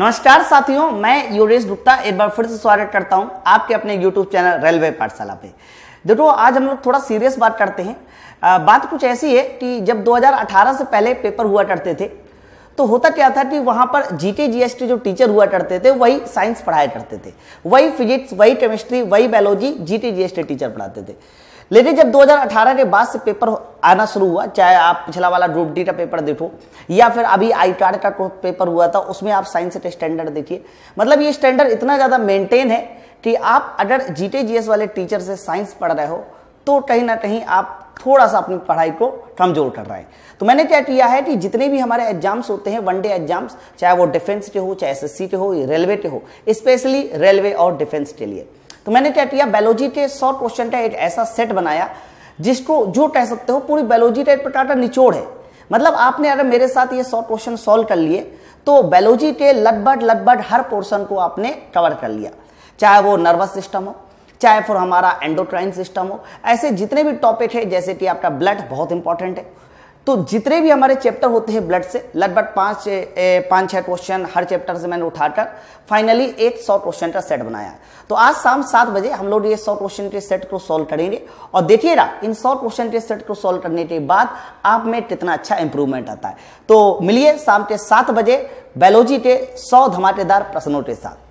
नमस्कार साथियों मैं योगेश गुप्ता एक बार फिर से स्वागत करता हूं आपके अपने YouTube चैनल रेलवे पाठशाला पे देखो आज हम लोग थोड़ा सीरियस बात करते हैं आ, बात कुछ ऐसी है कि जब 2018 से पहले पेपर हुआ करते थे तो होता क्या था कि वहां पर जीके जीएसटी जो टीचर हुआ करते थे वही साइंस पढ़ाया करते थे वही फिजिक्स वही केमिस्ट्री वही बायोलॉजी जीके जीएसटी टीचर पढ़ाते थे लेकिन जब 2018 के बाद से पेपर आना शुरू हुआ चाहे आप पिछला वाला ग्रुप डी का पेपर देखो या फिर अभी आई कार्ड का पेपर हुआ था उसमें आप साइंस के स्टैंडर्ड देखिए मतलब ये स्टैंडर्ड इतना ज़्यादा मेंटेन है कि आप अगर जीटे जीएस वाले टीचर से साइंस पढ़ रहे हो तो कहीं ना कहीं आप थोड़ा सा अपनी पढ़ाई को कमजोर कर रहे हैं तो मैंने क्या किया है कि जितने भी हमारे एग्जाम्स होते हैं वन डे एग्जाम्स चाहे वो डिफेंस के हो चाहे एसएससी के हो रेलवे के हो स्पेशली रेलवे और डिफेंस के लिए तो मैंने क्या किया बायोलॉजी के सौ क्वेश्चन का एक ऐसा सेट बनाया जिसको जो कह सकते हो पूरी बायोलॉजी का एक प्रकार का निचोड़ है मतलब आपने अगर मेरे साथ ये सौ क्वेश्चन सॉल्व कर लिए तो बायोलॉजी के लगभग लगभग हर पोर्शन को आपने कवर कर लिया चाहे वो नर्वस सिस्टम हो चाहे फिर हमारा एंडोक्राइन सिस्टम हो ऐसे जितने भी टॉपिक है जैसे कि आपका ब्लड बहुत इंपॉर्टेंट है तो जितने भी हमारे चैप्टर होते हैं ब्लड से लगभग पांच पांच छह क्वेश्चन हर चैप्टर से मैंने उठाकर फाइनली एक सौ क्वेश्चन का सेट बनाया तो आज शाम सात बजे हम लोग ये सौ क्वेश्चन के सेट को सॉल्व करेंगे और ना इन सौ क्वेश्चन के सेट को सॉल्व करने के बाद आप में कितना अच्छा इंप्रूवमेंट आता है तो मिलिए शाम के सात बजे बायोलॉजी के सौ धमाकेदार प्रश्नों के साथ